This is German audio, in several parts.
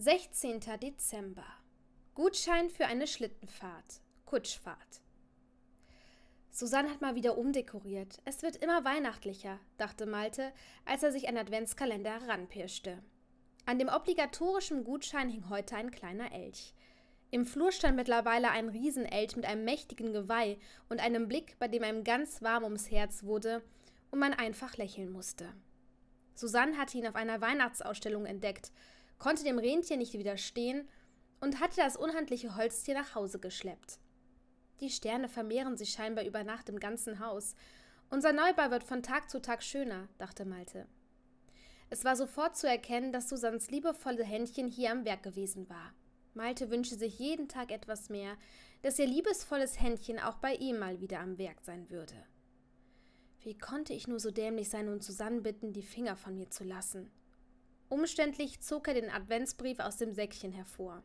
16. Dezember. Gutschein für eine Schlittenfahrt, Kutschfahrt. Susanne hat mal wieder umdekoriert. Es wird immer weihnachtlicher, dachte Malte, als er sich an Adventskalender heranpirschte. An dem obligatorischen Gutschein hing heute ein kleiner Elch. Im Flur stand mittlerweile ein Riesenelch mit einem mächtigen Geweih und einem Blick, bei dem einem ganz warm ums Herz wurde und man einfach lächeln musste. Susanne hatte ihn auf einer Weihnachtsausstellung entdeckt konnte dem Rentier nicht widerstehen und hatte das unhandliche Holztier nach Hause geschleppt. Die Sterne vermehren sich scheinbar über Nacht im ganzen Haus. Unser Neubau wird von Tag zu Tag schöner, dachte Malte. Es war sofort zu erkennen, dass Susans liebevolle Händchen hier am Werk gewesen war. Malte wünschte sich jeden Tag etwas mehr, dass ihr liebesvolles Händchen auch bei ihm mal wieder am Werk sein würde. Wie konnte ich nur so dämlich sein und Susanne bitten, die Finger von mir zu lassen? Umständlich zog er den Adventsbrief aus dem Säckchen hervor.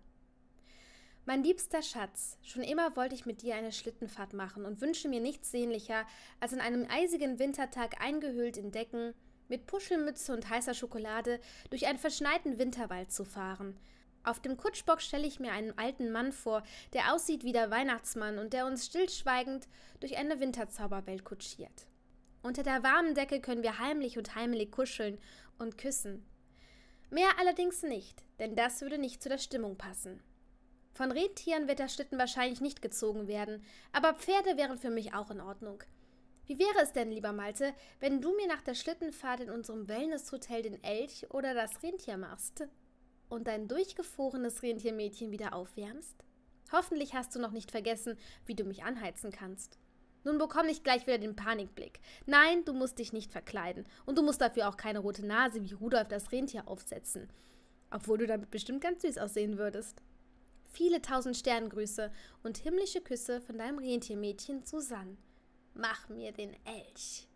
Mein liebster Schatz, schon immer wollte ich mit dir eine Schlittenfahrt machen und wünsche mir nichts sehnlicher, als an einem eisigen Wintertag eingehüllt in Decken, mit Puschelmütze und heißer Schokolade durch einen verschneiten Winterwald zu fahren. Auf dem Kutschbock stelle ich mir einen alten Mann vor, der aussieht wie der Weihnachtsmann und der uns stillschweigend durch eine Winterzauberwelt kutschiert. Unter der warmen Decke können wir heimlich und heimelig kuscheln und küssen, Mehr allerdings nicht, denn das würde nicht zu der Stimmung passen. Von Rentieren wird der Schlitten wahrscheinlich nicht gezogen werden, aber Pferde wären für mich auch in Ordnung. Wie wäre es denn, lieber Malte, wenn du mir nach der Schlittenfahrt in unserem Wellness-Hotel den Elch oder das Rentier machst und dein durchgefrorenes Rentiermädchen wieder aufwärmst? Hoffentlich hast du noch nicht vergessen, wie du mich anheizen kannst. Nun bekomme ich gleich wieder den Panikblick. Nein, du musst dich nicht verkleiden. Und du musst dafür auch keine rote Nase wie Rudolf das Rentier aufsetzen. Obwohl du damit bestimmt ganz süß aussehen würdest. Viele tausend Sterngrüße und himmlische Küsse von deinem Rentiermädchen Susanne. Mach mir den Elch.